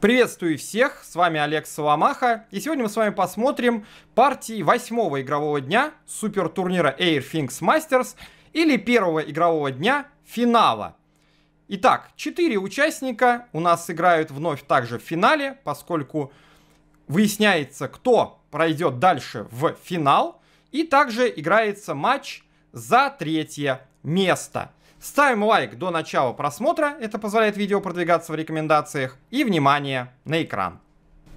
Приветствую всех, с вами Олег Соломаха, и сегодня мы с вами посмотрим партии восьмого игрового дня супертурнира Air Things Masters или первого игрового дня финала. Итак, четыре участника у нас играют вновь также в финале, поскольку выясняется, кто пройдет дальше в финал, и также играется матч за третье место – Ставим лайк до начала просмотра, это позволяет видео продвигаться в рекомендациях, и внимание на экран.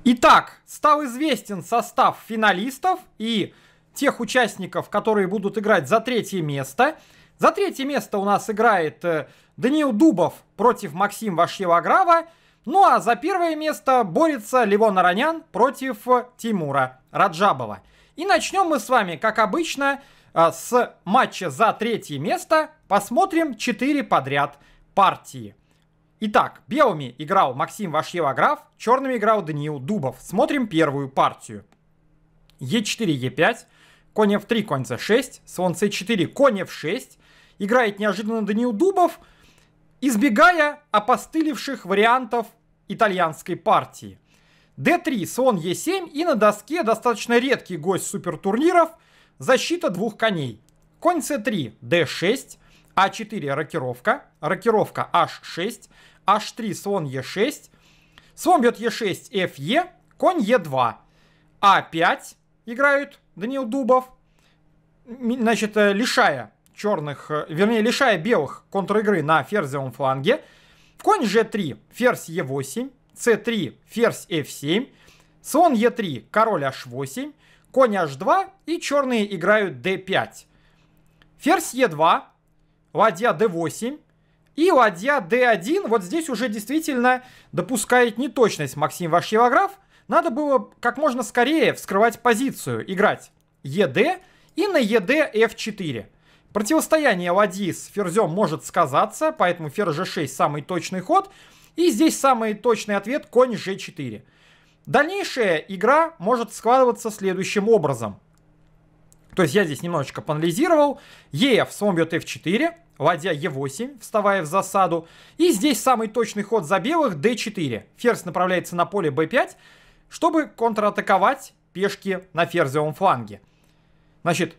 Итак, стал известен состав финалистов и тех участников, которые будут играть за третье место. За третье место у нас играет э, Даниил Дубов против Максим Вашьеваграва. Ну а за первое место борется Левон Аронян против э, Тимура Раджабова. И начнем мы с вами, как обычно, э, с матча за третье место Посмотрим 4 подряд партии. Итак, белыми играл Максим Вашиево-Граф, черными играл Даниил Дубов. Смотрим первую партию. Е4, Е5, конь F3, конь c6, слон c4, конь F6. Играет неожиданно Даниил Дубов, избегая опостылевших вариантов итальянской партии. d3, слон e7 и на доске достаточно редкий гость супертурниров – защита двух коней. Конь c3, d6, а4 рокировка, рокировка H6, H3 слон E6, слон бьет E6, FE, конь E2, А5 играют Данил Дубов, значит, э, лишая черных, э, вернее, лишая белых контр-игры на ферзевом фланге. В конь g3, ферзь e8, c3, ферзь f7, слон e3, король h8, конь h2 и черные играют d5. Ферзь е 2 ладья d8. И ладья d1, вот здесь уже действительно допускает неточность Максим ваш Евограф. Надо было как можно скорее вскрывать позицию, играть ед и на ед f4. Противостояние ладьи с ферзем может сказаться, поэтому ферзь g6 самый точный ход. И здесь самый точный ответ конь g4. Дальнейшая игра может складываться следующим образом. То есть я здесь немножечко поанализировал. ЕФ слон бьет f4, ладья e8, вставая в засаду. И здесь самый точный ход за белых d4. Ферзь направляется на поле b5, чтобы контратаковать пешки на ферзевом фланге. Значит,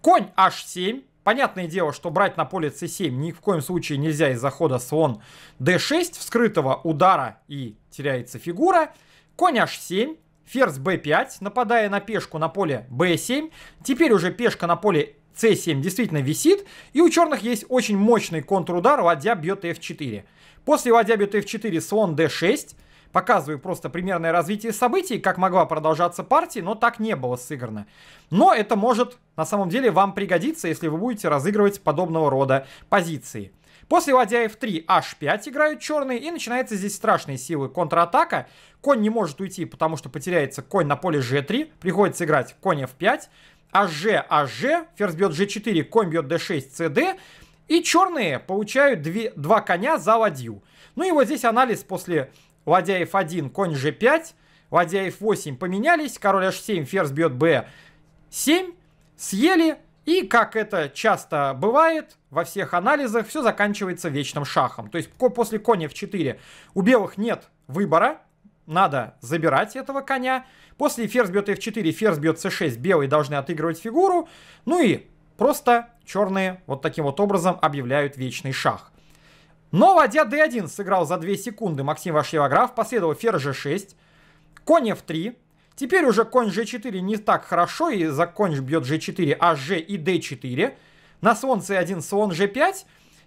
конь h7. Понятное дело, что брать на поле c7 ни в коем случае нельзя из-за хода слон d6, вскрытого удара и теряется фигура. Конь h7, ферзь b5, нападая на пешку на поле b7. Теперь уже пешка на поле c7 действительно висит, и у черных есть очень мощный контрудар, ладья бьет f4. После ладья бьет f4 слон d6, показываю просто примерное развитие событий, как могла продолжаться партия, но так не было сыграно. Но это может на самом деле вам пригодиться, если вы будете разыгрывать подобного рода позиции. После ладья f3, h5 играют черные, и начинается здесь страшные силы контратака. Конь не может уйти, потому что потеряется конь на поле g3, приходится играть конь f5, hg, hg, ферзь бьет g4, конь бьет d6, cd, и черные получают две, два коня за ладью. Ну и вот здесь анализ после ладья f1, конь g5, ладья f8 поменялись, король h7, ферзь бьет b7, съели, и как это часто бывает, во всех анализах все заканчивается вечным шахом. То есть после коня в 4 у белых нет выбора, надо забирать этого коня. После ферзь бьет f4, ферзь бьет c6, белые должны отыгрывать фигуру. Ну и просто черные вот таким вот образом объявляют вечный шах. Но ладья d1 сыграл за 2 секунды Максим Вашьевограф, последовал ферзь g6, конь f3. Теперь уже конь g4 не так хорошо, и за конь бьет g4, а g и d4. На солнце один 1 слон g5.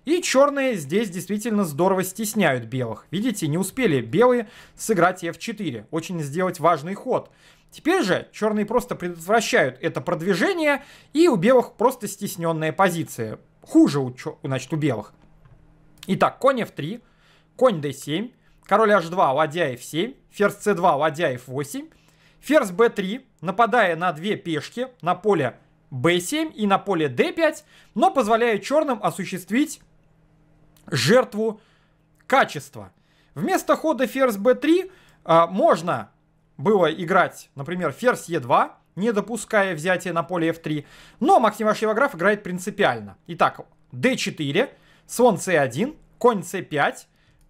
И черные здесь действительно здорово стесняют белых. Видите, не успели белые сыграть f4. Очень сделать важный ход. Теперь же черные просто предотвращают это продвижение, и у белых просто стесненная позиция. Хуже, у, значит, у белых. Итак, конь f3, конь d7, король h2, ладья f7, ферзь c2, ладья f8, ферзь b3, нападая на две пешки на поле b7 и на поле d5, но позволяет черным осуществить жертву качества. Вместо хода ферзь b3 а, можно было играть, например, ферзь e2, не допуская взятия на поле f3, но Максим Ашиваграф играет принципиально. Итак, d4, слон c1, конь c5,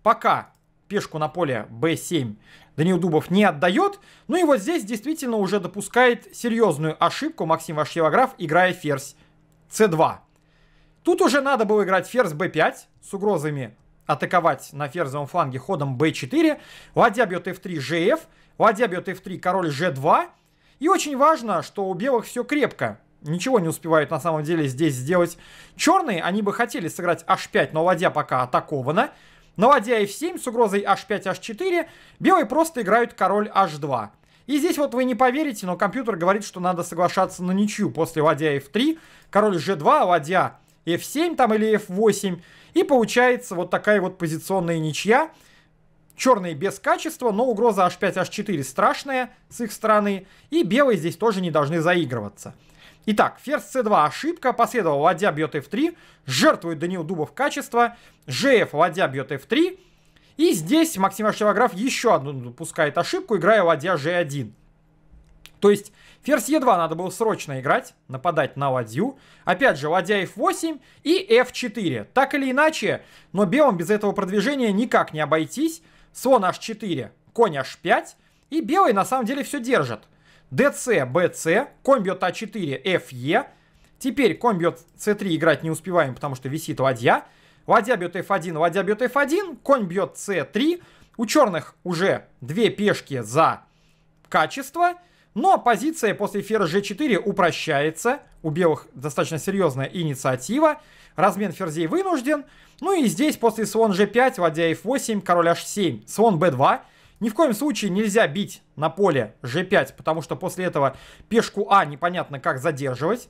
пока пешку на поле b7 Данил Дубов не отдает. Ну и вот здесь действительно уже допускает серьезную ошибку Максим Вашьевограф, играя ферзь c2. Тут уже надо было играть ферзь b5 с угрозами атаковать на ферзовом фланге ходом b4. Ладья бьет f3, gf. Ладья бьет f3, король g2. И очень важно, что у белых все крепко. Ничего не успевают на самом деле здесь сделать черные. Они бы хотели сыграть h5, но ладья пока атакована. На ладья f7 с угрозой h5, h4 белые просто играют король h2. И здесь вот вы не поверите, но компьютер говорит, что надо соглашаться на ничью после ладья f3, король g2, ладья f7 там или f8. И получается вот такая вот позиционная ничья. Черные без качества, но угроза h5, h4 страшная с их стороны. И белые здесь тоже не должны заигрываться. Итак, ферзь c2 ошибка, последовал ладья бьет f3, жертвует Данил Дубов качество, gf ладья бьет f3, и здесь Максим Аршилограф еще одну допускает ошибку, играя ладья g1. То есть ферзь e2 надо было срочно играть, нападать на ладью. Опять же, ладья f8 и f4. Так или иначе, но белым без этого продвижения никак не обойтись. Слон h4, конь h5. И белый на самом деле все держит. DC, BC, комбиот А4, FE. Теперь комбиот с 3 играть не успеваем, потому что висит ладья. Ладья бьет F1, ладья бьет F1, конь бьет C3. У черных уже две пешки за качество. Но позиция после фера g4 упрощается. У белых достаточно серьезная инициатива. Размен ферзей вынужден. Ну и здесь после слон g5, ладья f8, король h7, слон b2. Ни в коем случае нельзя бить на поле g5, потому что после этого пешку а непонятно как задерживать.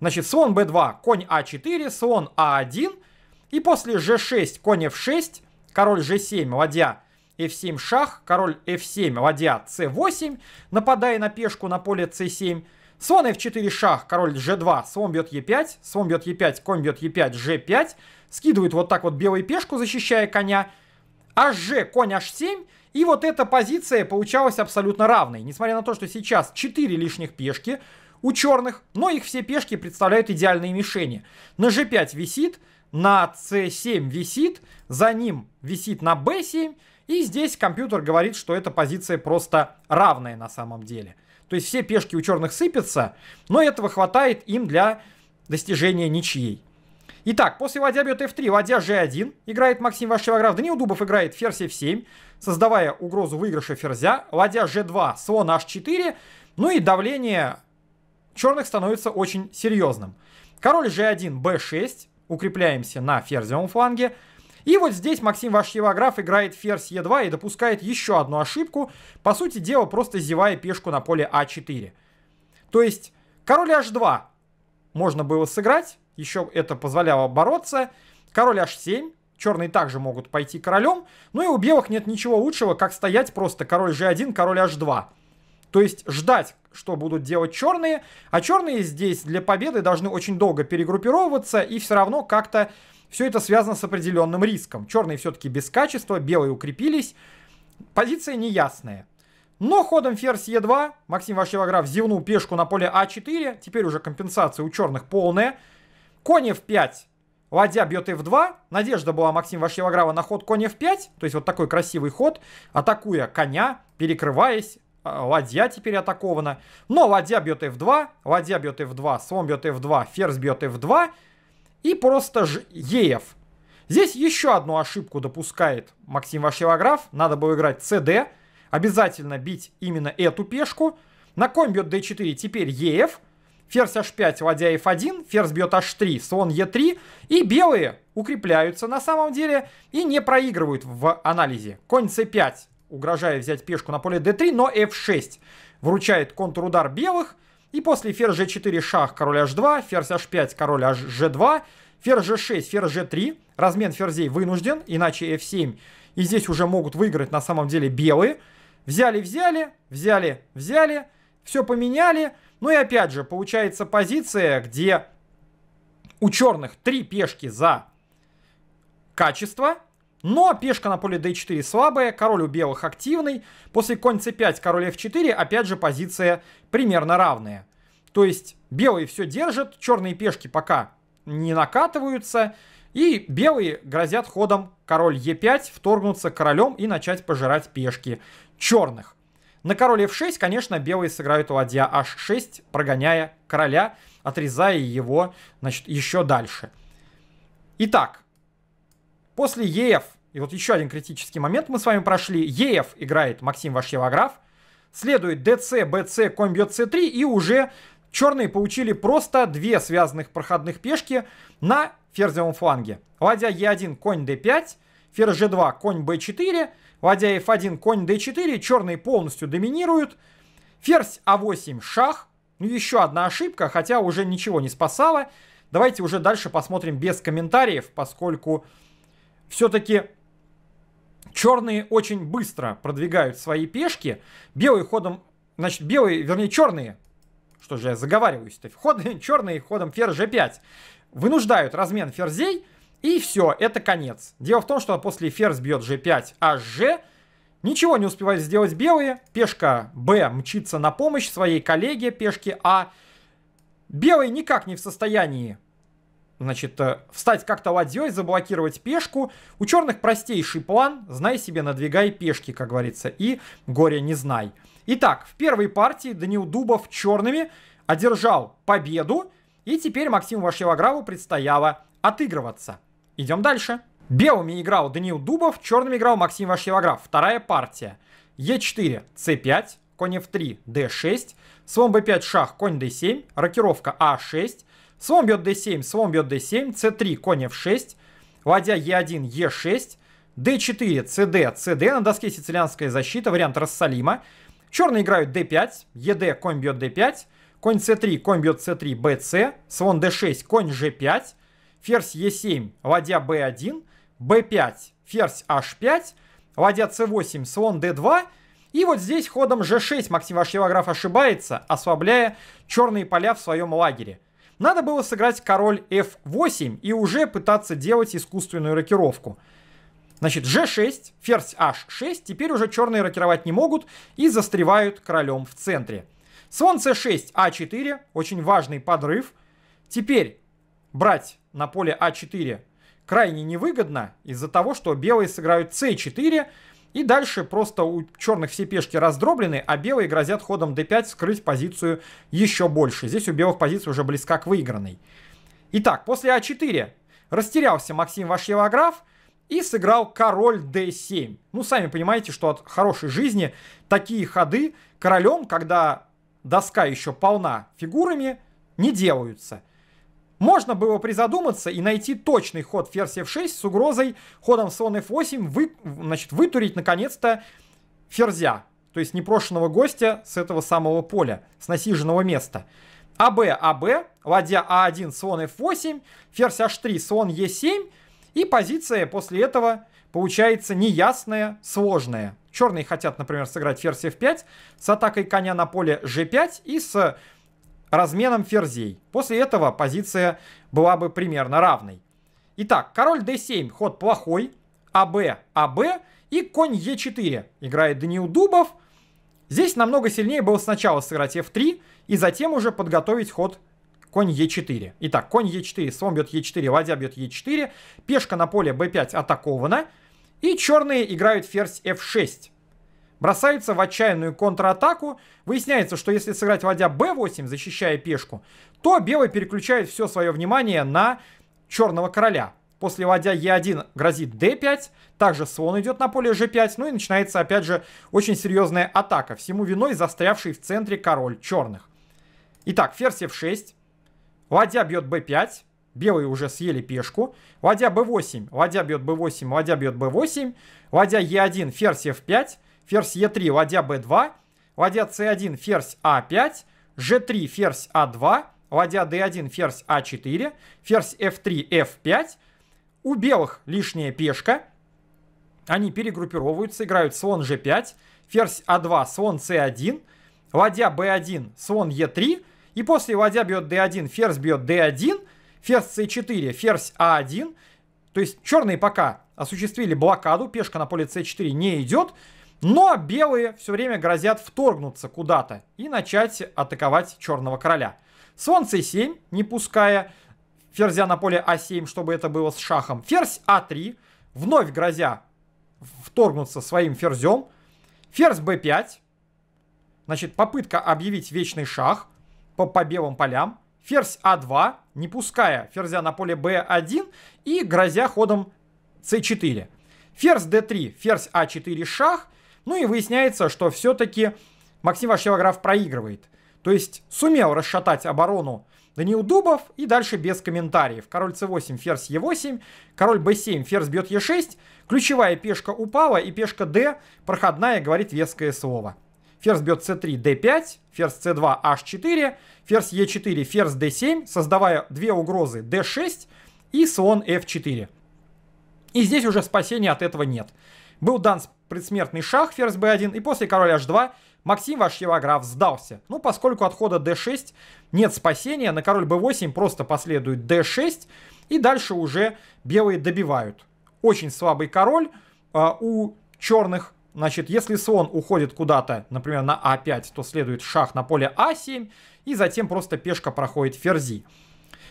Значит, слон b2, конь а4, слон а1. И после g6, конь f6, король g7, ладья f7 шах, король f7, ладья c8, нападая на пешку на поле c7. Слон f4 шах, король g2, слон бьет e5, слон бьет e5, конь бьет e5, g5. Скидывает вот так вот белую пешку, защищая коня. hg, а конь h7. И вот эта позиция получалась абсолютно равной. Несмотря на то, что сейчас 4 лишних пешки у черных, но их все пешки представляют идеальные мишени. На g5 висит, на c7 висит, за ним висит на b7, и здесь компьютер говорит, что эта позиция просто равная на самом деле. То есть все пешки у черных сыпятся, но этого хватает им для достижения ничьей. Итак, после ладья бьет f3, ладья g1, играет Максим Вашевограв, Данил Дубов играет ферзь f7, создавая угрозу выигрыша ферзя, ладья g2, слон h4, ну и давление черных становится очень серьезным. Король g1, b6, укрепляемся на ферзевом фланге, и вот здесь Максим Вашьевограф играет ферзь Е2 и допускает еще одну ошибку, по сути дела просто зевая пешку на поле А4. То есть король H2 можно было сыграть, еще это позволяло бороться. Король h7, черные также могут пойти королем. Ну и у белых нет ничего лучшего, как стоять просто король g1, король h2. То есть ждать, что будут делать черные, а черные здесь для победы должны очень долго перегруппировываться и все равно как-то все это связано с определенным риском. Черные все-таки без качества, белые укрепились, позиция неясная. Но ходом ферзь Е2 Максим вашевограф зевнул пешку на поле А4, теперь уже компенсация у черных полная, Конь f5, ладья бьет f2. Надежда была Максим Вашилограва на ход конь f5. То есть вот такой красивый ход, атакуя коня, перекрываясь. А, ладья теперь атакована. Но ладья бьет f2, ладья бьет f2, слон бьет f2, ферзь бьет f2. И просто ж еф. Здесь еще одну ошибку допускает Максим Вашилограф. Надо было играть cd. Обязательно бить именно эту пешку. На конь бьет d4, теперь ef. Ферзь h5, ладья f1, ферзь бьет h3, слон e3, и белые укрепляются на самом деле и не проигрывают в анализе. Конь c5, угрожая взять пешку на поле d3, но f6 вручает контрудар белых, и после ферзь g4 шах, король h2, ферзь h5, король g2, ферзь g6, ферзь g3, размен ферзей вынужден, иначе f7, и здесь уже могут выиграть на самом деле белые. Взяли-взяли, взяли-взяли, все поменяли, ну и опять же, получается позиция, где у черных три пешки за качество, но пешка на поле d4 слабая, король у белых активный. После конь c5, король f4, опять же позиция примерно равная. То есть белые все держат, черные пешки пока не накатываются. И белые грозят ходом король e5, вторгнуться королем и начать пожирать пешки черных. На король f6, конечно, белые сыграют ладья h6, прогоняя короля, отрезая его, значит, еще дальше. Итак, после ЕФ, и вот еще один критический момент мы с вами прошли, ЕФ играет Максим Вашьевограф, следует ДЦ, БЦ, конь бьет c3, и уже черные получили просто две связанных проходных пешки на ферзевом фланге. Ладья Е1, конь d5, ферзь g2, конь b4, Ладья f1, конь d4, черные полностью доминируют. Ферзь а8, шах. Ну, еще одна ошибка, хотя уже ничего не спасало Давайте уже дальше посмотрим без комментариев, поскольку все-таки черные очень быстро продвигают свои пешки. белые ходом, значит, белые, вернее, черные, что же я заговариваюсь-то, черные ходом ферзь g5 вынуждают размен ферзей, и все, это конец. Дело в том, что после ферзь бьет g5, hg. А ничего не успевает сделать белые. Пешка b мчится на помощь своей коллеге, пешке а. Белые никак не в состоянии значит, э, встать как-то ладьей, заблокировать пешку. У черных простейший план, знай себе, надвигай пешки, как говорится, и горе не знай. Итак, в первой партии Данил Дубов черными одержал победу, и теперь Максиму Вашеваграву предстояло отыгрываться. Идем дальше. Белыми играл Даниил Дубов, черными играл Максим Вашилограф. Вторая партия. Е4, С5, конь F3, D6, слон B5, шах, конь D7, рокировка А6, слон бьет D7, слон бьет D7, C3, конь F6, ладья е 1 е 6 D4, CD, CD, на доске сицилианская защита, вариант Рассалима. Черные играют D5, ЕД, конь бьет D5, конь C3, конь бьет C3, BC, слон D6, конь G5, ферзь e 7 ладья b 1 b 5 ферзь H5, ладья c 8 слон d 2 И вот здесь ходом G6 Максим Вашилограф ошибается, ослабляя черные поля в своем лагере. Надо было сыграть король F8 и уже пытаться делать искусственную рокировку. Значит, G6, ферзь H6, теперь уже черные рокировать не могут и застревают королем в центре. Слон C6, A4, а очень важный подрыв. Теперь брать на поле А4 крайне невыгодно из-за того, что белые сыграют С4, и дальше просто у черных все пешки раздроблены, а белые грозят ходом d5 скрыть позицию еще больше. Здесь у белых позиция уже близка к выигранной. Итак, после а4 растерялся Максим Вашьевограф и сыграл король d7. Ну, сами понимаете, что от хорошей жизни такие ходы королем, когда доска еще полна фигурами, не делаются – можно было призадуматься и найти точный ход ферзь f6 с угрозой ходом слон f8 вы, значит, вытурить наконец-то ферзя, то есть непрошенного гостя с этого самого поля, с насиженного места. АБ, АБ, ладья А1, слон F8, ферзь H3, слон Е7. И позиция после этого получается неясная, сложная. Черные хотят, например, сыграть ферзь F5 с атакой коня на поле G5 и с разменом ферзей. После этого позиция была бы примерно равной. Итак, король d7, ход плохой, АБ, АБ и конь e 4 Играет Даниил Дубов. Здесь намного сильнее было сначала сыграть F3 и затем уже подготовить ход конь e 4 Итак, конь e 4 слон бьет e 4 ладья бьет e 4 пешка на поле b5 атакована, и черные играют ферзь F6 бросается в отчаянную контратаку. Выясняется, что если сыграть вводя b8, защищая пешку, то белый переключает все свое внимание на черного короля. После ладья e 1 грозит d5, также слон идет на поле g5, ну и начинается опять же очень серьезная атака, всему виной застрявший в центре король черных. Итак, ферзь f6, ладья бьет b5, белые уже съели пешку, ладья b8, ладья бьет b8, ладья бьет b8, ладья e1, ферзь f5, ферзь Е3, ладья Б2, ладья С1, ферзь А5, Ж3, ферзь А2, ладья d1, ферзь а4, ферзь f3, f5. У белых лишняя пешка. Они перегруппировываются, играют слон g5, ферзь а2, слон c1, ладья b1, слон e3. И после ладья бьет d1, ферзь бьет d1, ферзь c4, ферзь a1. А То есть черные пока осуществили блокаду, пешка на поле c4 не идет. Но белые все время грозят вторгнуться куда-то и начать атаковать Черного Короля. Слон c7, не пуская ферзя на поле а7, чтобы это было с шахом. Ферзь а3, вновь грозя вторгнуться своим ферзем. Ферзь b5, значит попытка объявить вечный шах по, по белым полям. Ферзь а2, не пуская ферзя на поле b1 и грозя ходом c4. Ферзь d3, ферзь а4 шах ну и выясняется, что все-таки Максим Ващевограф проигрывает. То есть сумел расшатать оборону Даниил Дубов и дальше без комментариев. Король c8, ферзь e8, король b7, ферзь бьет e6. Ключевая пешка упала и пешка d, проходная, говорит веское слово. Ферзь бьет c3, d5, ферзь c2, h4, ферзь e4, ферзь d7, создавая две угрозы d6 и слон f4. И здесь уже спасения от этого нет. Был дан предсмертный шах, ферзь b1, и после король h2 Максим граф сдался. Ну, поскольку отхода d6 нет спасения, на король b8 просто последует d6, и дальше уже белые добивают. Очень слабый король э, у черных. Значит, если слон уходит куда-то, например, на a а 5 то следует шах на поле a а 7 и затем просто пешка проходит ферзи.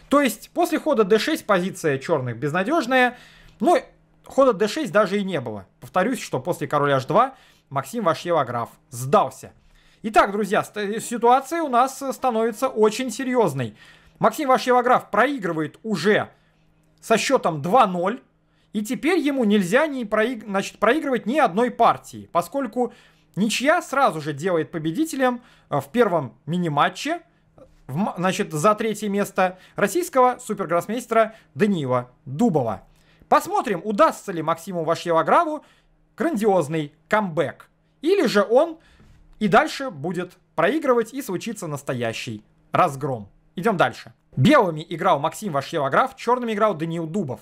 То есть после хода d6 позиция черных безнадежная. Ну, Хода d6 даже и не было. Повторюсь, что после короля h2 Максим Вашьева граф сдался. Итак, друзья, ситуация у нас становится очень серьезной. Максим Вашьева граф проигрывает уже со счетом 2-0. И теперь ему нельзя не проиг... значит, проигрывать ни одной партии, поскольку ничья сразу же делает победителем э, в первом мини-матче значит, за третье место российского супергроссмейстера Даниила Дубова. Посмотрим, удастся ли Максиму Вашьелограву грандиозный камбэк. Или же он и дальше будет проигрывать и случится настоящий разгром. Идем дальше. Белыми играл Максим Вашьелограф, черными играл Даниил Дубов.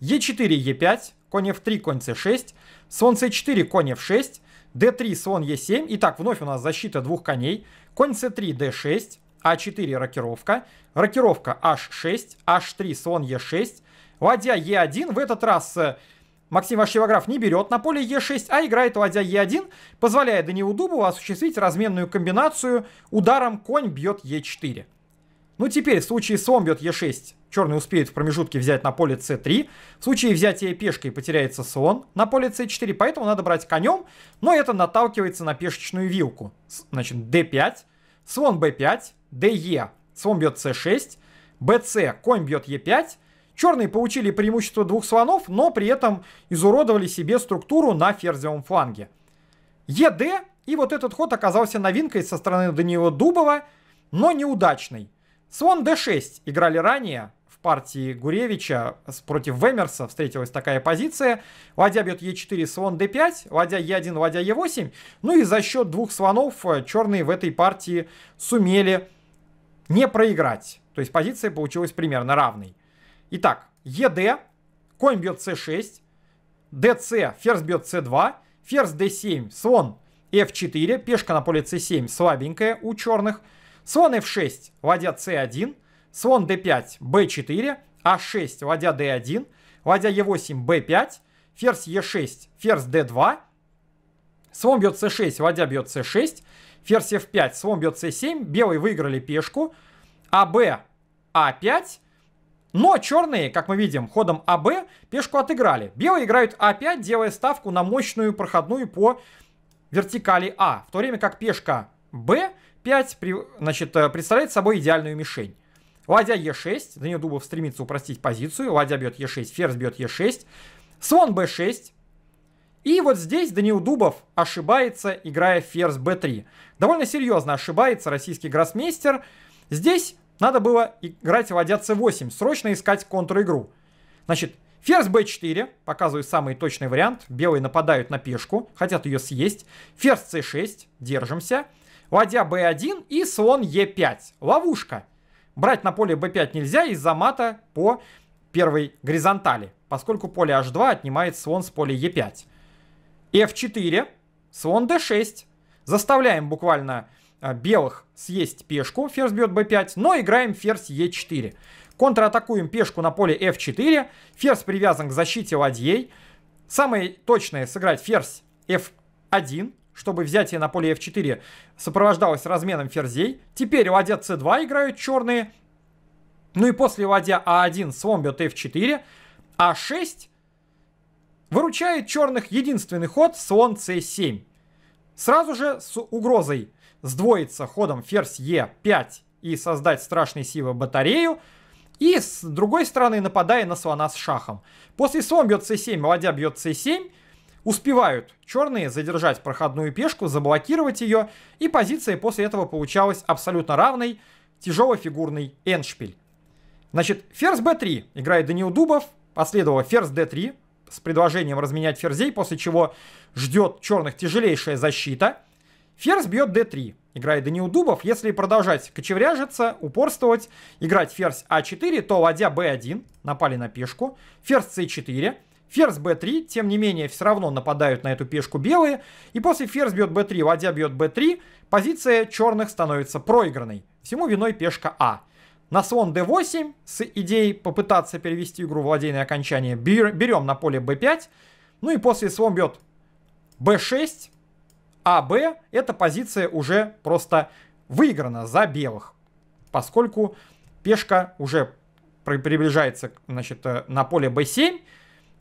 Е4, Е5, конь F3, конь c 6 слон c 4 конь F6, d3, слон e7. Итак, вновь у нас защита двух коней. Конь c3, d6, а4 рокировка, рокировка h6, h3, слон e6, Ладья Е1 в этот раз э, Максим Архивограф не берет на поле Е6, а играет ладья Е1, позволяя Данилу Дубову осуществить разменную комбинацию ударом конь бьет Е4. Ну теперь в случае слон бьет Е6, черный успеет в промежутке взять на поле С3. В случае взятия пешкой потеряется слон на поле С4, поэтому надо брать конем, но это наталкивается на пешечную вилку. Значит, d5, слон b5, де, слон бьет С6, bc, конь бьет Е5, Черные получили преимущество двух слонов, но при этом изуродовали себе структуру на ферзевом фланге. ЕД, и вот этот ход оказался новинкой со стороны Даниила Дубова, но неудачной. Слон d6 играли ранее, в партии Гуревича против Вемерса встретилась такая позиция. Ладья бьет e4, слон d5, ладья e1, ладья e8. Ну и за счет двух слонов э, черные в этой партии сумели не проиграть. То есть позиция получилась примерно равной. Итак, ЕД, конь бьет С6, дц, ферзь бьет С2, ферзь Д7, слон F4, пешка на поле с 7 слабенькая у черных, слон F6, ладья C1, слон D5, B4, А6, ладья D1, ладья E8, B5, ферзь E6, ферзь D2, слон бьет с 6 ладья бьет с 6 ферзь F5, слон бьет с 7 белые выиграли пешку, АБ А5, но черные, как мы видим, ходом АБ пешку отыграли. Белые играют А5, делая ставку на мощную проходную по вертикали А. В то время как пешка Б5 значит, э, представляет собой идеальную мишень. Ладья Е6, до нее Дубов стремится упростить позицию. Ладья бьет Е6, ферзь бьет Е6. Слон Б6, и вот здесь Даниил Дубов ошибается, играя ферзь b3. Довольно серьезно ошибается российский гроссмейстер. Здесь надо было играть ладья c8, срочно искать контр-игру. Значит, ферзь b4, показываю самый точный вариант, белые нападают на пешку, хотят ее съесть. Ферзь c6, держимся. Ладья b1 и слон e5, ловушка. Брать на поле b5 нельзя из-за мата по первой горизонтали, поскольку поле h2 отнимает слон с поля e5. f4, слон d6. Заставляем буквально а, белых съесть пешку, ферзь бьет b5, но играем ферзь e4. Контратакуем пешку на поле f4, ферзь привязан к защите ладьей. Самое точное сыграть ферзь f1, чтобы взятие на поле f4 сопровождалось разменом ферзей. Теперь ладья c2 играют черные. Ну и после ладья a 1 слон бьет f4, a 6 выручает черных единственный ход слон c7. Сразу же с угрозой сдвоиться ходом ферзь Е5 и создать страшной силы батарею, и с другой стороны нападая на слона с шахом. После слон бьет c7, ладья бьет c7. Успевают черные задержать проходную пешку, заблокировать ее. И позиция после этого получалась абсолютно равной. Тяжелофигурный эндшпиль Значит, ферзь b3 играет Даниил Дубов. Последовало ферзь d3 с предложением разменять ферзей, после чего ждет черных тяжелейшая защита. Ферзь бьет d3. играя Даниил Дубов. Если продолжать кочевряжиться, упорствовать, играть ферзь а4, то ладья b1, напали на пешку, ферзь c4, ферзь b3, тем не менее, все равно нападают на эту пешку белые, и после ферзь бьет b3, ладья бьет b3, позиция черных становится проигранной. Всему виной пешка а. На слон d8 с идеей попытаться перевести игру в владейное окончание берем на поле b5, ну и после слон бьет b6, а, Б – эта позиция уже просто выиграна за белых, поскольку пешка уже приближается значит, э, на поле b7,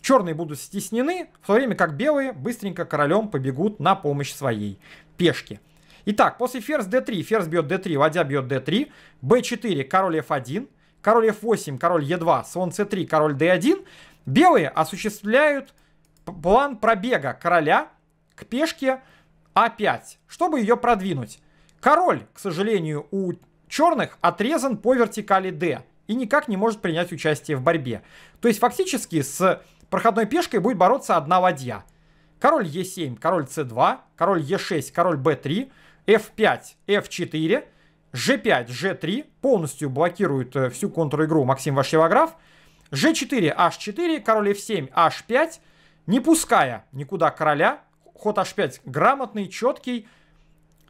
черные будут стеснены, в то время как белые быстренько королем побегут на помощь своей пешке. Итак, после ферзь d3, ферзь бьет d3, ладья бьет d3, b4, король f1, король f8, король e2, слон c3, король d1, белые осуществляют план пробега короля к пешке а5, чтобы ее продвинуть. Король, к сожалению, у черных отрезан по вертикали D и никак не может принять участие в борьбе. То есть фактически с проходной пешкой будет бороться одна ладья. Король Е7, король С2, король Е6, король Б3, F5, F4, G5, G3 полностью блокирует э, всю контр-игру Максим Вашевограф. G4, H4, король F7, H5, не пуская никуда короля, ход h5 грамотный, четкий.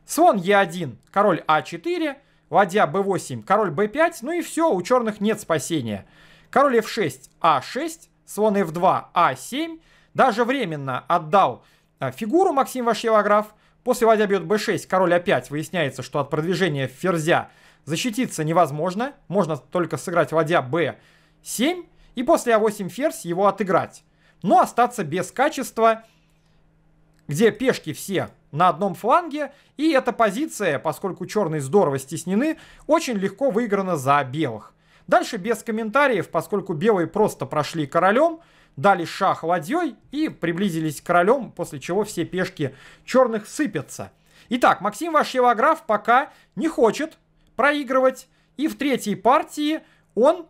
Слон e1, король a а 4 ладья b8, король b5, ну и все, у черных нет спасения. Король f6, a 6 слон f2, a 7 Даже временно отдал а, фигуру Максим Вашелограф. После ладья бьет b6, король a5. А Выясняется, что от продвижения ферзя защититься невозможно. Можно только сыграть ладья b7 и после а8 ферзь его отыграть. Но остаться без качества где пешки все на одном фланге, и эта позиция, поскольку черные здорово стеснены, очень легко выиграна за белых. Дальше без комментариев, поскольку белые просто прошли королем, дали шах ладьей и приблизились к королем, после чего все пешки черных сыпятся. Итак, Максим ваш Евограф пока не хочет проигрывать, и в третьей партии он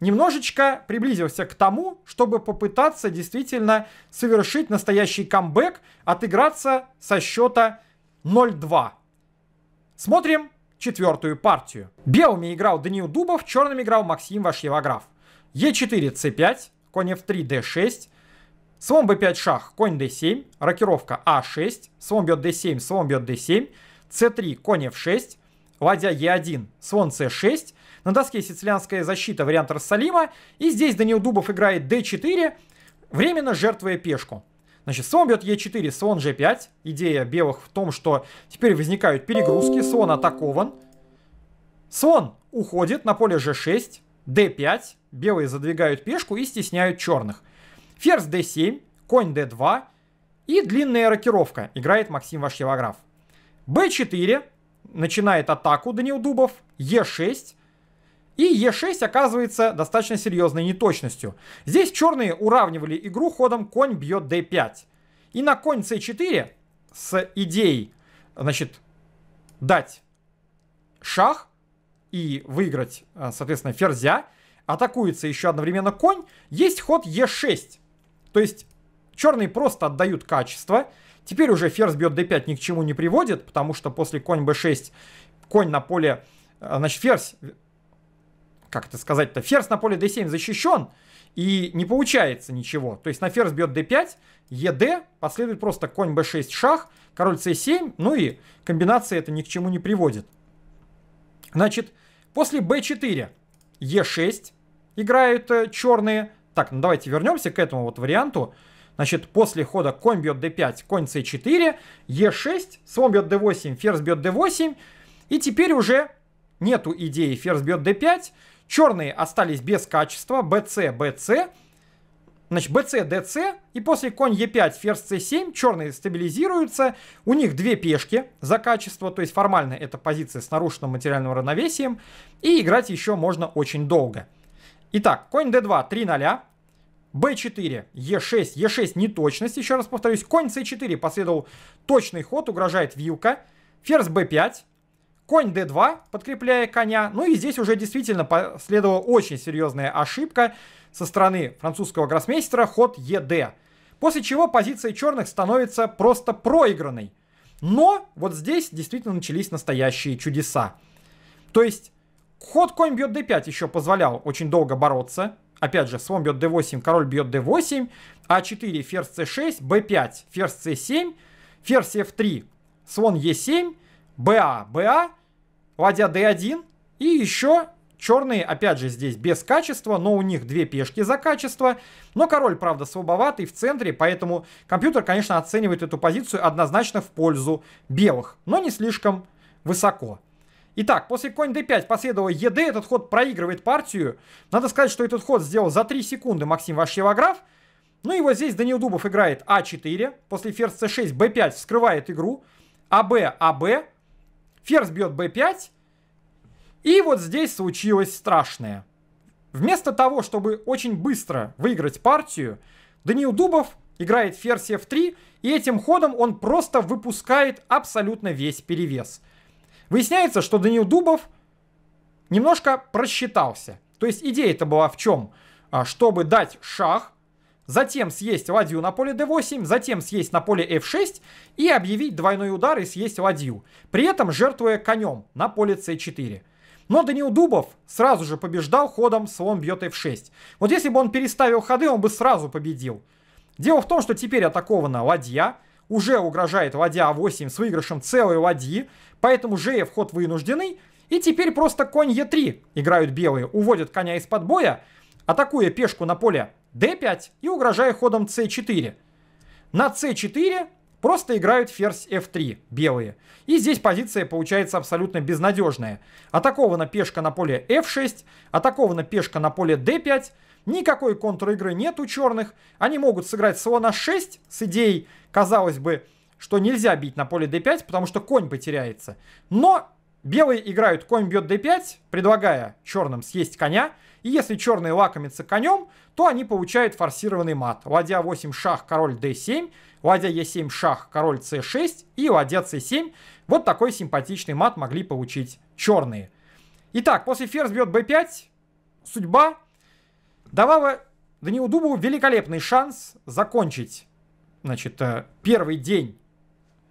немножечко приблизился к тому, чтобы попытаться действительно совершить настоящий камбэк, отыграться со счета 0-2. Смотрим четвертую партию. Белыми играл Даниил Дубов, черными играл Максим Вашьевограф. Е4, c5, конь f3, d6, слон b5 шах, конь d7, рокировка а6, слон бьет d7, слон бьет d7, c3, конь f6, ладья е 1 слон c6, на доске сицилианская защита, вариант Рассалима. И здесь Данил Дубов играет d4, временно жертвуя пешку. Значит, слон бьет e4, слон g5. Идея белых в том, что теперь возникают перегрузки, слон атакован. Слон уходит на поле g6, d5. Белые задвигают пешку и стесняют черных. Ферзь d7, конь d2 и длинная рокировка. Играет Максим Вашьевограф. b4, начинает атаку Данил Дубов, e6. И Е6 оказывается достаточно серьезной неточностью. Здесь черные уравнивали игру ходом конь бьет d5. И на конь c4 с идеей, значит, дать шах и выиграть, э, соответственно, ферзя, атакуется еще одновременно конь, есть ход Е6. То есть черные просто отдают качество. Теперь уже ферзь бьет d5 ни к чему не приводит, потому что после конь b6, конь на поле, э, значит, ферзь как это сказать-то, ферзь на поле d7 защищен, и не получается ничего. То есть на ферзь бьет d5, ед, e последует просто конь b6 шах, король c7, ну и комбинация это ни к чему не приводит. Значит, после b4 e6 играют э, черные. Так, ну давайте вернемся к этому вот варианту. Значит, после хода конь бьет d5, конь c4, e6, слон бьет d8, ферзь бьет d8. И теперь уже нету идеи ферзь бьет d5. Черные остались без качества, bc, bc. Значит, bc, dc. И после конь e5, ферзь c7, черные стабилизируются. У них две пешки за качество, то есть формально это позиция с нарушенным материальным равновесием. И играть еще можно очень долго. Итак, конь d2, 3 0 b4, e6, e6 неточность, еще раз повторюсь, конь c4 последовал точный ход, угрожает вилка, ферзь b5, конь d2, подкрепляя коня. Ну и здесь уже действительно последовала очень серьезная ошибка со стороны французского гроссмейстера ход ед. После чего позиция черных становится просто проигранной. Но вот здесь действительно начались настоящие чудеса. То есть ход конь бьет d5 еще позволял очень долго бороться. Опять же, слон бьет d8, король бьет d8, а4, ферзь c6, b5, ферзь c7, ферзь f3, слон e7, ba, ba, ладья d1 и еще черные, опять же, здесь без качества, но у них две пешки за качество. Но король, правда, слабоватый в центре, поэтому компьютер, конечно, оценивает эту позицию однозначно в пользу белых, но не слишком высоко. Итак, после конь d5 последовало ед, этот ход проигрывает партию. Надо сказать, что этот ход сделал за 3 секунды Максим Вашевограф. Ну и вот здесь Данил Дубов играет а4, после ферзь c6 b5 вскрывает игру, аб, аб, Ферзь бьет b5. И вот здесь случилось страшное. Вместо того, чтобы очень быстро выиграть партию, Даниил Дубов играет ферзь f3, и этим ходом он просто выпускает абсолютно весь перевес. Выясняется, что Даниил Дубов немножко просчитался. То есть идея это была в чем? А, чтобы дать шах, затем съесть ладью на поле d8, затем съесть на поле f6 и объявить двойной удар и съесть ладью, при этом жертвуя конем на поле c4. Но Данил Дубов сразу же побеждал ходом слон бьет f6. Вот если бы он переставил ходы, он бы сразу победил. Дело в том, что теперь атакована ладья, уже угрожает ладья a8 а с выигрышем целой ладьи, поэтому и ход вынужденный, и теперь просто конь e3 играют белые, уводят коня из-под боя, атакуя пешку на поле d5 и угрожая ходом c4. На c4 просто играют ферзь f3, белые. И здесь позиция получается абсолютно безнадежная. Атакована пешка на поле f6, атакована пешка на поле d5. Никакой контр-игры нет у черных. Они могут сыграть слон h6 с идеей, казалось бы, что нельзя бить на поле d5, потому что конь потеряется. Но белые играют конь бьет d5, предлагая черным съесть коня. И если черные лакомятся конем, то они получают форсированный мат. Ладья 8 шах, король d7, ладья e7 шах, король c6 и ладья c7. Вот такой симпатичный мат могли получить черные. Итак, после ферзь бьет b5, судьба давала Даниилу Дубову великолепный шанс закончить значит, э, первый день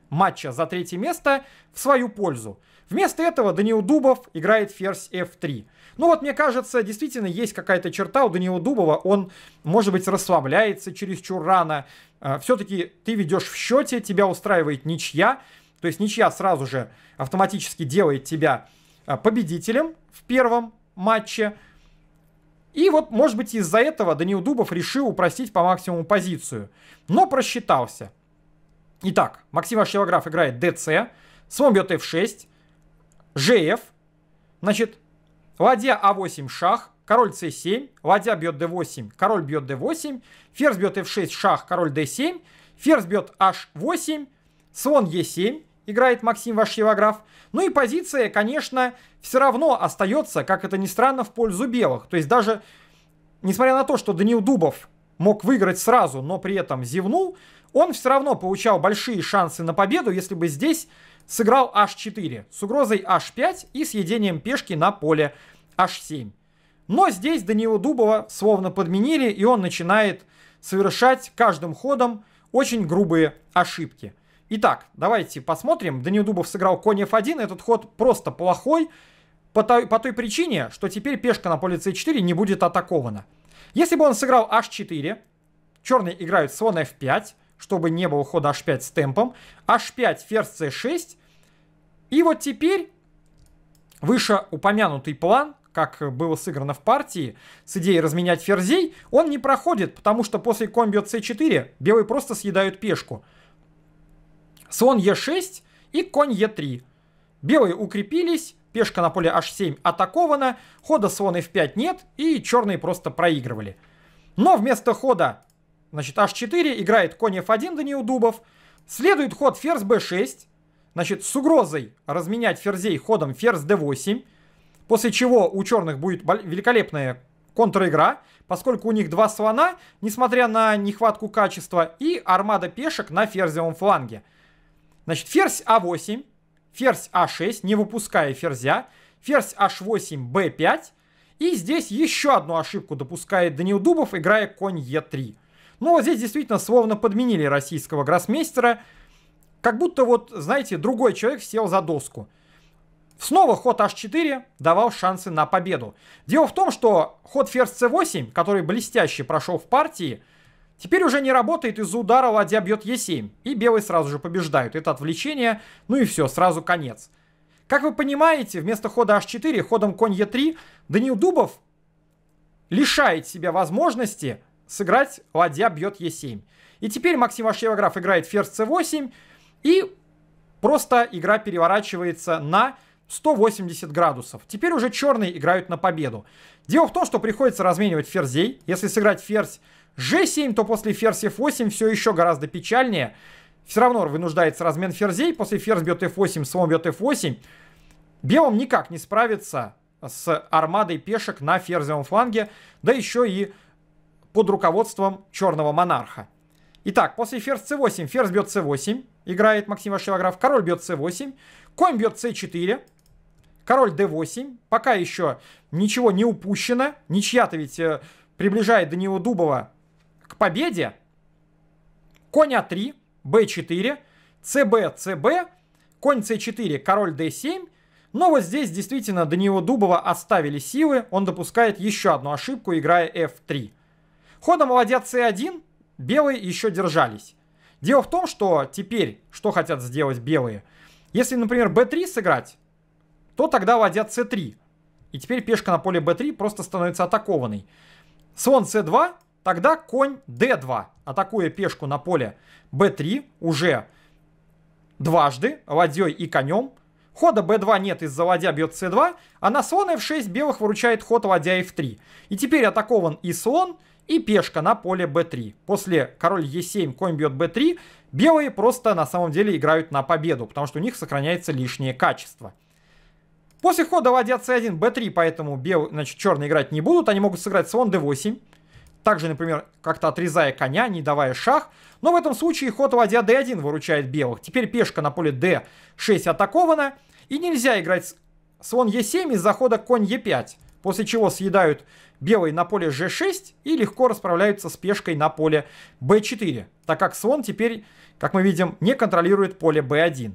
матча за третье место в свою пользу. Вместо этого Даниил Дубов играет ферзь f3. Ну вот, мне кажется, действительно есть какая-то черта у Даниила Дубова. Он, может быть, расслабляется чересчур рано. А, Все-таки ты ведешь в счете, тебя устраивает ничья. То есть ничья сразу же автоматически делает тебя а, победителем в первом матче. И вот, может быть, из-за этого Даниил Дубов решил упростить по максимуму позицию. Но просчитался. Итак, Максим Аршилограф играет ДЦ, слон бьет f6, ЖФ, значит, ладья А8 шах, король c7, ладья бьет d8, король бьет d8, ферзь бьет f6, шах, король d7, ферзь бьет h8, слон e7, играет Максим Вашьевограф. Ну и позиция, конечно, все равно остается, как это ни странно, в пользу белых. То есть даже, несмотря на то, что Данил Дубов мог выиграть сразу, но при этом зевнул, он все равно получал большие шансы на победу, если бы здесь сыграл h4 с угрозой h5 и съедением пешки на поле h7. Но здесь Данила Дубова словно подменили, и он начинает совершать каждым ходом очень грубые ошибки. Итак, давайте посмотрим. Данил Дубов сыграл конь f1. Этот ход просто плохой по той, по той причине, что теперь пешка на поле c4 не будет атакована. Если бы он сыграл h4, черные играют слон f5, чтобы не было хода h5 с темпом, h5, ферзь c6, и вот теперь вышеупомянутый план, как было сыграно в партии, с идеей разменять ферзей, он не проходит, потому что после комбио c4 белые просто съедают пешку. Слон e6 и конь e3. Белые укрепились, пешка на поле h7 атакована, хода слон f5 нет, и черные просто проигрывали. Но вместо хода, значит, h4 играет конь f1 Даниил Дубов, следует ход ферзь b6, значит, с угрозой разменять ферзей ходом ферзь d8. После чего у черных будет великолепная контр-игра, поскольку у них два слона, несмотря на нехватку качества, и армада пешек на ферзевом фланге. Значит, ферзь а8, ферзь а6, не выпуская ферзя, ферзь h8, а b5. И здесь еще одну ошибку допускает Данил Дубов, играя конь e3. Ну, вот а здесь действительно словно подменили российского гроссмейстера – как будто вот, знаете, другой человек сел за доску. Снова ход h4 давал шансы на победу. Дело в том, что ход ферзь c8, который блестяще прошел в партии, теперь уже не работает из-за удара ладья бьет e7. И белые сразу же побеждают. Это отвлечение, ну и все, сразу конец. Как вы понимаете, вместо хода h4, ходом конь e3, Данил Дубов лишает себя возможности сыграть ладья бьет e7. И теперь Максим Ашевограф играет ферзь c8, и просто игра переворачивается на 180 градусов. Теперь уже черные играют на победу. Дело в том, что приходится разменивать ферзей. Если сыграть ферзь g7, то после ферзь f8 все еще гораздо печальнее. Все равно вынуждается размен ферзей. После ферзь бьет f8, слон бьет f8. Белым никак не справиться с армадой пешек на ферзевом фланге, да еще и под руководством черного монарха. Итак, после ферзь c8, ферзь бьет c8, Играет Максим Вашилограф. Король бьет c8. Конь бьет c4. Король d8. Пока еще ничего не упущено. Ничья-то ведь э, приближает Данила Дубова к победе. Конь а3, b4, cb, cb, конь c4, король d7. Но вот здесь действительно Данила Дубова оставили силы. Он допускает еще одну ошибку, играя f3. Ходом ладья c1 белые еще держались. Дело в том, что теперь что хотят сделать белые? Если, например, b3 сыграть, то тогда ладья c3. И теперь пешка на поле b3 просто становится атакованной. Слон c2, тогда конь d2, атакуя пешку на поле b3 уже дважды, ладьей и конем. Хода b2 нет, из-за ладья бьет c2, а на слон f6 белых выручает ход ладья f3. И теперь атакован и слон, и пешка на поле b3. После король e7, конь бьет b3, белые просто на самом деле играют на победу, потому что у них сохраняется лишнее качество. После хода ладья c1, b3, поэтому бел, значит, черные играть не будут, они могут сыграть слон d8, также, например, как-то отрезая коня, не давая шах, но в этом случае ход ладья d1 выручает белых. Теперь пешка на поле d6 атакована, и нельзя играть слон e7 из-за хода конь e5. После чего съедают белый на поле g6 и легко расправляются с пешкой на поле b4, так как слон теперь, как мы видим, не контролирует поле b1.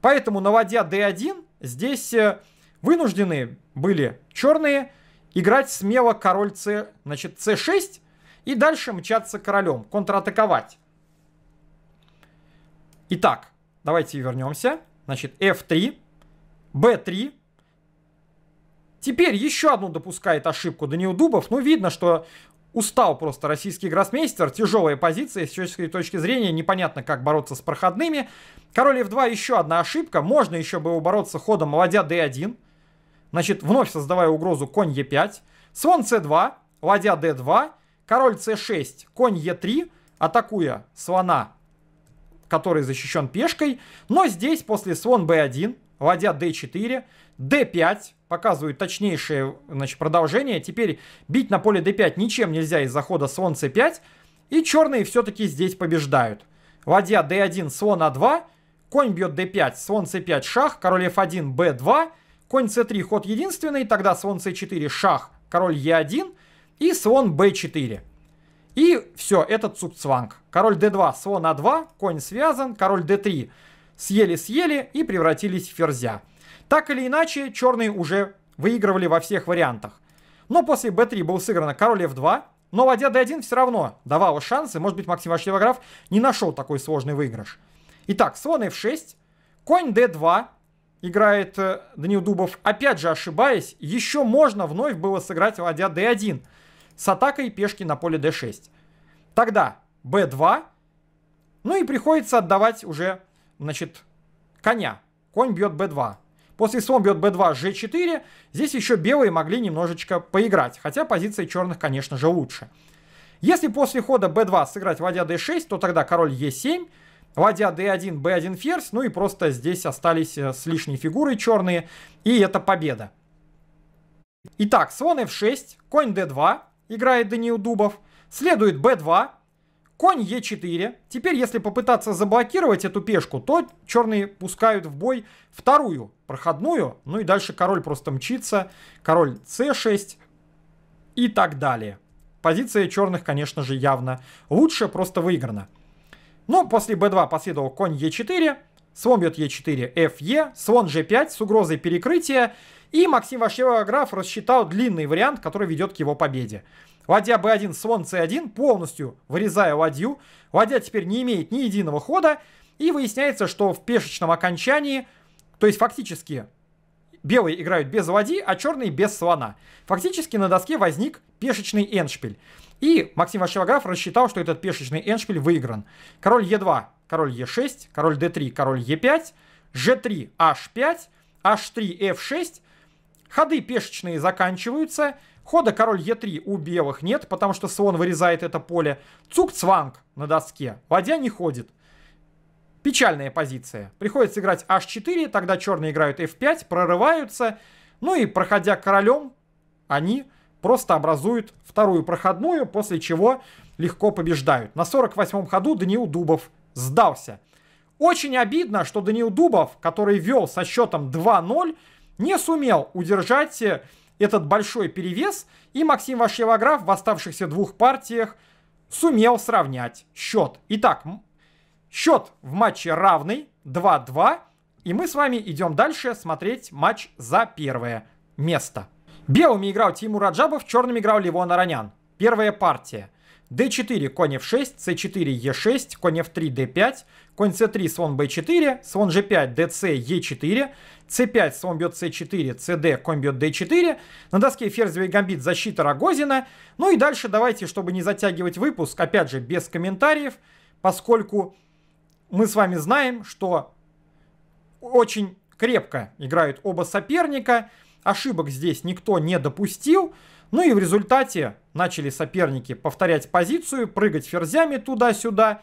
Поэтому, наводя d1, здесь э, вынуждены были черные играть смело король c, значит, c6 и дальше мчаться королем, контратаковать. Итак, давайте вернемся. Значит, f3, b3, Теперь еще одну допускает ошибку Данил Дубов. Ну, видно, что устал просто российский гроссмейстер. Тяжелая позиция с человеческой точки зрения. Непонятно, как бороться с проходными. Король F2 еще одна ошибка. Можно еще было бороться ходом ладья D1. Значит, вновь создавая угрозу конь e 5 Слон c 2 ладья d 2 король c 6 конь e 3 атакуя слона, который защищен пешкой. Но здесь после слон b 1 ладья d4, d5, показывают точнейшее значит, продолжение. Теперь бить на поле d5 ничем нельзя из захода слон c5, и черные все-таки здесь побеждают. Ладья d1, слон a а 2 конь бьет d5, слон c5, шах, король f1, b2, конь c3, ход единственный, тогда слон c4, шах, король e1 и слон b4. И все, этот цупцванг. Король d2, слон a а 2 конь связан, король d3, съели-съели и превратились в ферзя. Так или иначе, черные уже выигрывали во всех вариантах. Но после b3 был сыграно король f2, но ладья d1 все равно давала шансы, может быть Максим Ашлевограф не нашел такой сложный выигрыш. Итак, слон f6, конь d2, играет э, Данил Дубов, опять же ошибаясь, еще можно вновь было сыграть ладья d1 с атакой пешки на поле d6. Тогда b2, ну и приходится отдавать уже значит, коня. Конь бьет b2. После слон бьет b2, g4. Здесь еще белые могли немножечко поиграть. Хотя позиция черных, конечно же, лучше. Если после хода b2 сыграть ладья d6, то тогда король e7, ладья d1, b1 ферзь, ну и просто здесь остались э, с лишней фигурой черные, и это победа. Итак, слон f6, конь d2, играет Даниил Дубов, следует b2, конь Е4. Теперь, если попытаться заблокировать эту пешку, то черные пускают в бой вторую проходную. Ну и дальше король просто мчится. Король С6 и так далее. Позиция черных, конечно же, явно лучше, просто выиграна. Но после b2 последовал конь e4, слон бьет e4, fe, слон g5 с угрозой перекрытия, и Максим Граф рассчитал длинный вариант, который ведет к его победе. Ладья b1, слон c1, полностью вырезая ладью. Ладья теперь не имеет ни единого хода. И выясняется, что в пешечном окончании, то есть фактически белые играют без ладьи, а черные без слона. Фактически на доске возник пешечный эншпиль. И Максим Вашилограф рассчитал, что этот пешечный эншпиль выигран. Король Е2, король Е6, король d 3 король Е5, g 3 H5, H3, F6. Ходы пешечные заканчиваются, Хода король Е3 у белых нет, потому что слон вырезает это поле. Цук-цванг на доске. Ладья не ходит. Печальная позиция. Приходится играть h4, тогда черные играют f5, прорываются. Ну и проходя королем, они просто образуют вторую проходную, после чего легко побеждают. На 48-м ходу Даниил Дубов сдался. Очень обидно, что Даниил Дубов, который вел со счетом 2-0, не сумел удержать э, этот большой перевес, и Максим Вашевограф в оставшихся двух партиях сумел сравнять счет. Итак, счет в матче равный 2-2, и мы с вами идем дальше смотреть матч за первое место. Белыми играл Тимур Раджабов, черными играл Левон Аронян. Первая партия d4, конь f6, c4, e6, конь f3, d5, конь c3, слон b4, слон g5, dc, e4, c5, слон бьет c4, cd, конь бьет d4, на доске ферзевый гамбит, защита Рогозина. Ну и дальше давайте, чтобы не затягивать выпуск, опять же, без комментариев, поскольку мы с вами знаем, что очень крепко играют оба соперника, ошибок здесь никто не допустил, ну и в результате начали соперники повторять позицию, прыгать ферзями туда-сюда.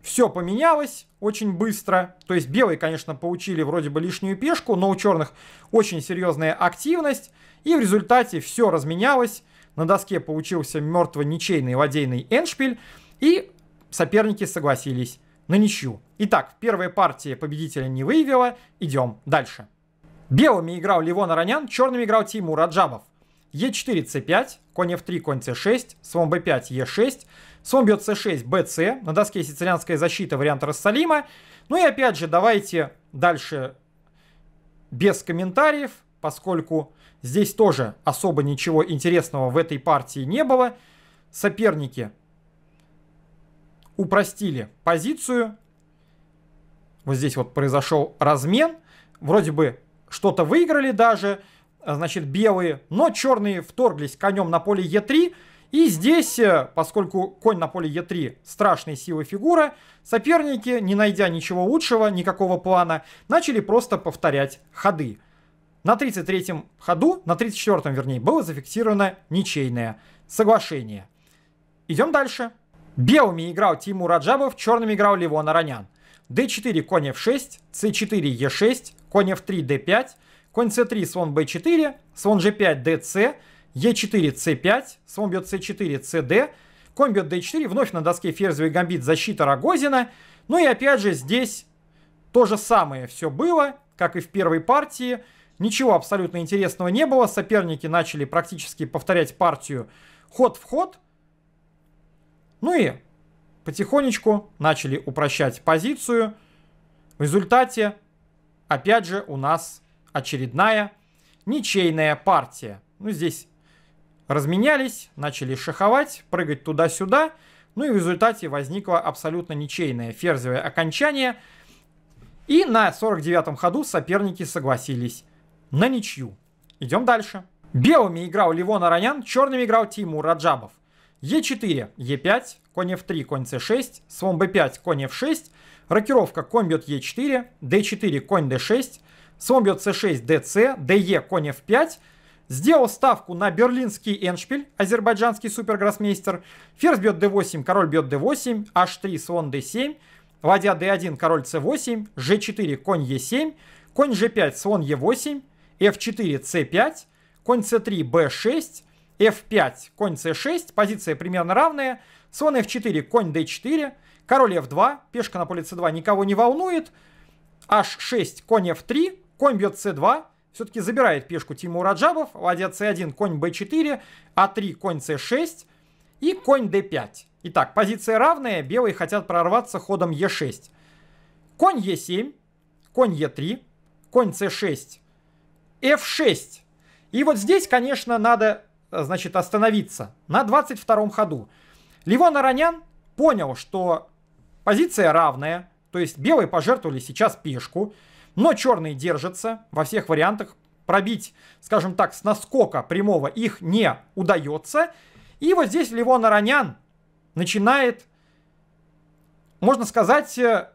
Все поменялось очень быстро. То есть белые, конечно, получили вроде бы лишнюю пешку, но у черных очень серьезная активность. И в результате все разменялось. На доске получился мертвый ничейный ладейный эншпиль. И соперники согласились на ничью. Итак, первая партия победителя не выявила. Идем дальше. Белыми играл Ливон Аронян, черными играл Тимур Раджабов. Е4, с 5 конь f3, конь c6, слон b5, е 6 слон бьет c6, bc, на доске сицилианская защита, вариант Рассалима. Ну и опять же, давайте дальше без комментариев, поскольку здесь тоже особо ничего интересного в этой партии не было. Соперники упростили позицию. Вот здесь вот произошел размен. Вроде бы что-то выиграли даже, э, значит, белые, но черные вторглись конем на поле Е3, и здесь, э, поскольку конь на поле Е3 страшной силы фигура, соперники, не найдя ничего лучшего, никакого плана, начали просто повторять ходы. На 33-м ходу, на 34-м вернее, было зафиксировано ничейное соглашение. Идем дальше. Белыми играл Тимур Раджабов, черными играл Левон Аронян. d4, конь f6, c4, e6, конь f3, d5, конь c3, слон b4, слон g5, dc, e4, c5, слон бьет c4, cd, конь бьет d4, вновь на доске ферзевый гамбит защита Рогозина. Ну и опять же здесь то же самое все было, как и в первой партии. Ничего абсолютно интересного не было. Соперники начали практически повторять партию ход в ход. Ну и потихонечку начали упрощать позицию. В результате опять же у нас очередная ничейная партия. Ну, здесь разменялись, начали шаховать, прыгать туда-сюда. Ну и в результате возникло абсолютно ничейное ферзевое окончание. И на 49-м ходу соперники согласились на ничью. Идем дальше. Белыми играл Левон Аранян, черными играл Тимур Раджабов. Е4, Е5, конь f3, конь c6, слон b5, конь f6, рокировка, конь бьет e4, d4, конь d6, слон бьет c6, dc, de, конь f5, Сделал ставку на берлинский эншпиль, азербайджанский супергроссмейстер. Ферзь бьет d8, король бьет d8, h3, слон d7, ладья d1, король c8, g4, конь e7, конь g5, слон e8, f4, c5, конь c3, b6, f5, конь c6, позиция примерно равная. Слон f4, конь d4, король f2, пешка на поле c2 никого не волнует. h6, конь f3, конь бьет c2, все-таки забирает пешку Тимур Аджабов, ладья c1, конь b4, а3, конь c6 и конь d5. Итак, позиция равная, белые хотят прорваться ходом e6. Конь e7, конь e3, конь c6, f6. И вот здесь, конечно, надо значит, остановиться на 22 ходу. Ливон Аранян понял, что позиция равная, то есть белые пожертвовали сейчас пешку, но черные держатся во всех вариантах. Пробить, скажем так, с наскока прямого их не удается. И вот здесь Ливон Аранян начинает, можно сказать, э,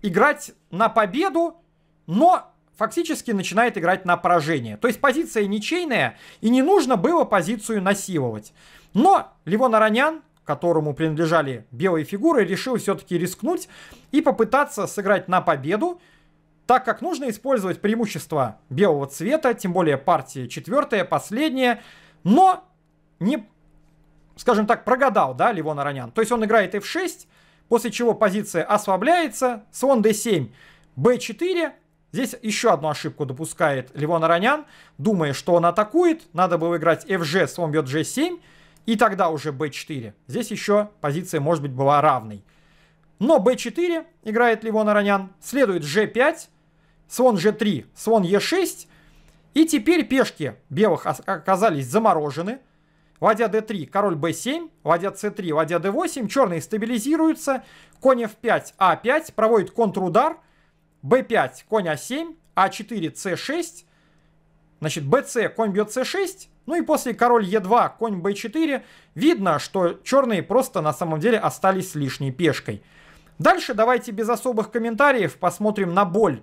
играть на победу, но фактически начинает играть на поражение. То есть позиция ничейная, и не нужно было позицию насиловать. Но Ливон Аранян которому принадлежали белые фигуры, решил все-таки рискнуть и попытаться сыграть на победу, так как нужно использовать преимущество белого цвета, тем более партия четвертая, последняя, но не, скажем так, прогадал, да, Ливон Аронян. То есть он играет f6, после чего позиция ослабляется, слон d7, b4, Здесь еще одну ошибку допускает Левон Аронян, думая, что он атакует. Надо было играть fg, слон бьет g7 и тогда уже b4. Здесь еще позиция, может быть, была равной. Но b4 играет Ливон Аронян, следует g5, слон g3, слон e6, и теперь пешки белых оказались заморожены. Ладья d3, король b7, ладья c3, ладья d8, черные стабилизируются, конь f5, a5, а проводит контрудар, b5, конь a7, a4, c6, значит, bc, конь бьет c6, ну и после король Е2, конь Б4, видно, что черные просто на самом деле остались лишней пешкой. Дальше давайте без особых комментариев посмотрим на боль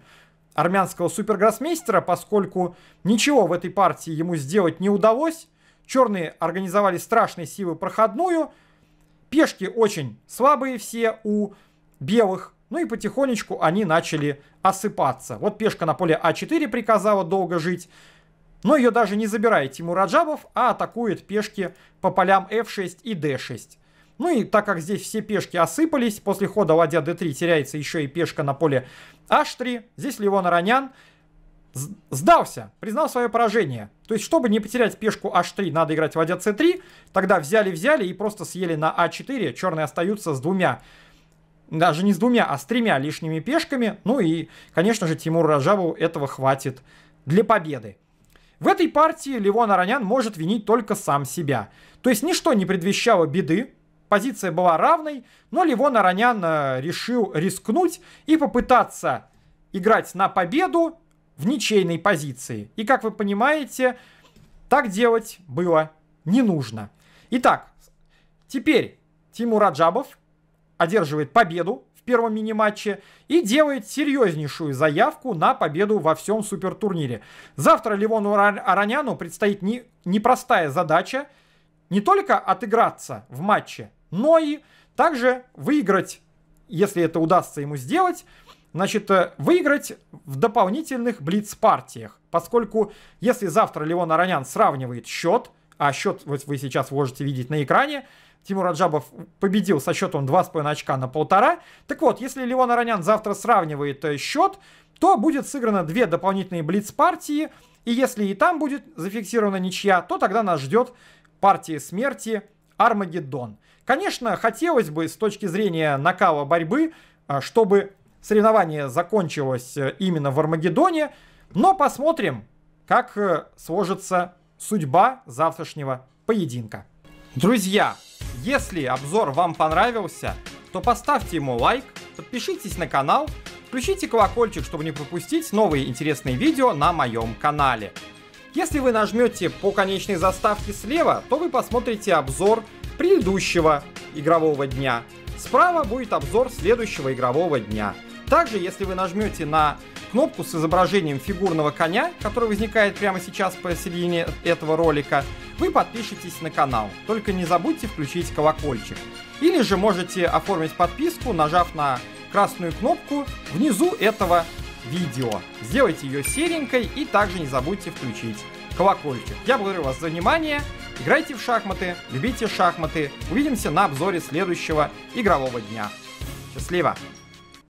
армянского супергроссмейстера, поскольку ничего в этой партии ему сделать не удалось. Черные организовали страшные силы проходную. Пешки очень слабые все у белых. Ну и потихонечку они начали осыпаться. Вот пешка на поле А4 приказала долго жить. Но ее даже не забирает Тимур Аджабов, а атакует пешки по полям f6 и d6. Ну и так как здесь все пешки осыпались, после хода ладья d3 теряется еще и пешка на поле h3, здесь Левон Аронян сдался, признал свое поражение. То есть, чтобы не потерять пешку h3, надо играть ладья c3, тогда взяли-взяли и просто съели на a4, а черные остаются с двумя даже не с двумя, а с тремя лишними пешками. Ну и, конечно же, Тимур Раджабу этого хватит для победы. В этой партии Левон Аранян может винить только сам себя. То есть ничто не предвещало беды, позиция была равной, но Левон Аранян э, решил рискнуть и попытаться играть на победу в ничейной позиции. И как вы понимаете, так делать было не нужно. Итак, теперь Тимур Раджабов одерживает победу первом мини-матче и делает серьезнейшую заявку на победу во всем супертурнире. Завтра Ливону Араняну предстоит не, непростая задача не только отыграться в матче, но и также выиграть, если это удастся ему сделать, значит, э, выиграть в дополнительных блиц-партиях. Поскольку если завтра Леон Аранян сравнивает счет – а счет вот вы сейчас можете видеть на экране, Тимур Аджабов победил со счетом 2,5 очка на полтора. Так вот, если Леон Аронян завтра сравнивает э, счет, то будет сыграно две дополнительные блиц-партии, и если и там будет зафиксирована ничья, то тогда нас ждет партия смерти Армагеддон. Конечно, хотелось бы с точки зрения накала борьбы, э, чтобы соревнование закончилось э, именно в Армагеддоне, но посмотрим, как сложится судьба завтрашнего поединка. Друзья, если обзор вам понравился, то поставьте ему лайк, подпишитесь на канал, включите колокольчик, чтобы не пропустить новые интересные видео на моем канале. Если вы нажмете по конечной заставке слева, то вы посмотрите обзор предыдущего игрового дня. Справа будет обзор следующего игрового дня. Также, если вы нажмете на кнопку с изображением фигурного коня, который возникает прямо сейчас посередине этого ролика, вы подпишетесь на канал. Только не забудьте включить колокольчик. Или же можете оформить подписку, нажав на красную кнопку внизу этого видео. Сделайте ее серенькой и также не забудьте включить колокольчик. Я благодарю вас за внимание. Играйте в шахматы, любите шахматы. Увидимся на обзоре следующего игрового дня. Счастливо!